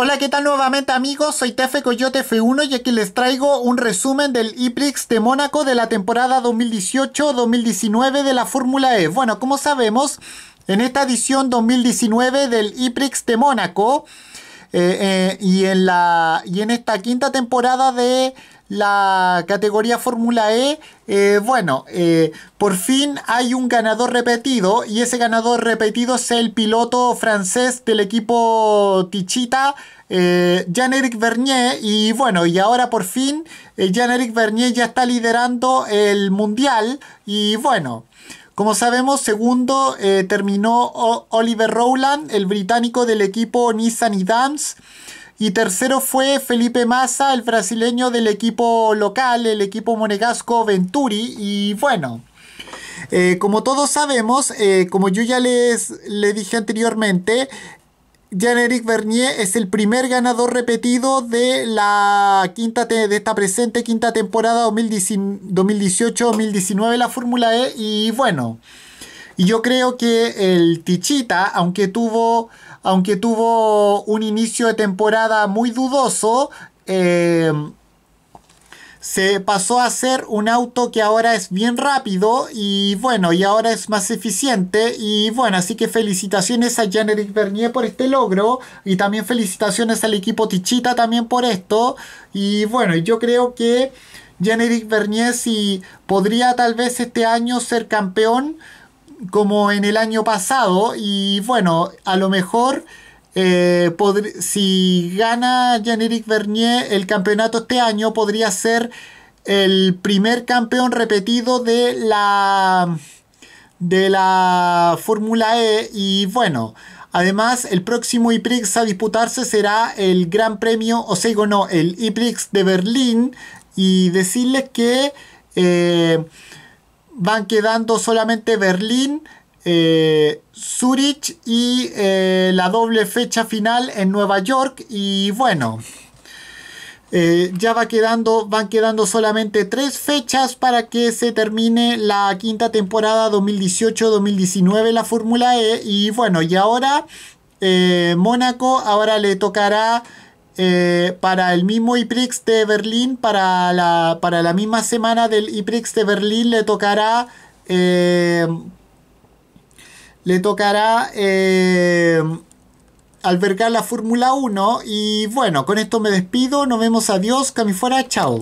Hola, ¿qué tal nuevamente amigos? Soy Tefe Coyote F1 y aquí les traigo un resumen del IPRIX de Mónaco de la temporada 2018-2019 de la Fórmula E. Bueno, como sabemos, en esta edición 2019 del IPRIX de Mónaco eh, eh, y, en la, y en esta quinta temporada de la categoría Fórmula E, eh, bueno, eh, por fin hay un ganador repetido y ese ganador repetido es el piloto francés del equipo Tichita, eh, jean éric Vernier. Y bueno, y ahora por fin jean éric Vernier ya está liderando el mundial y bueno. Como sabemos, segundo terminó Oliver Rowland, el británico del equipo Nissan y Dams. Y tercero fue Felipe Massa, el brasileño del equipo local, el equipo monegasco Venturi. Y bueno, eh, como todos sabemos, eh, como yo ya les, dije anteriormente, Jean-Éric Bernier es el primer ganador repetido de la quinta de esta presente quinta temporada 2018-2019 la Fórmula E y bueno, yo creo que el Tichita, aunque tuvo aunque tuvo un inicio de temporada muy dudoso, eh, se pasó a ser un auto que ahora es bien rápido y bueno, y ahora es más eficiente y bueno, así que felicitaciones a Jean-Éric Bernier por este logro y también felicitaciones al equipo Tichita también por esto y bueno, yo creo que Jean-Éric Bernier podría tal vez este año ser campeón como en el año pasado y bueno, a lo mejor eh, si gana Jean-Éric Bernier el campeonato este año podría ser el primer campeón repetido de la de la Fórmula E y bueno, además el próximo IPRIX a disputarse será el Gran Premio, o sea, no, el IPRIX de Berlín y decirles que eh, van quedando solamente Berlín, eh, Zurich y eh, la doble fecha final en Nueva York. Y bueno, eh, ya va quedando, van quedando solamente tres fechas para que se termine la quinta temporada 2018-2019 la Fórmula E. Y bueno, y ahora Mónaco, ahora le tocará eh, para el mismo IPRIX de Berlín, para la, misma semana del IPRIX de Berlín le tocará... Eh, le tocará eh, albergar la Fórmula 1 y bueno, con esto me despido, nos vemos, adiós, fuera chao.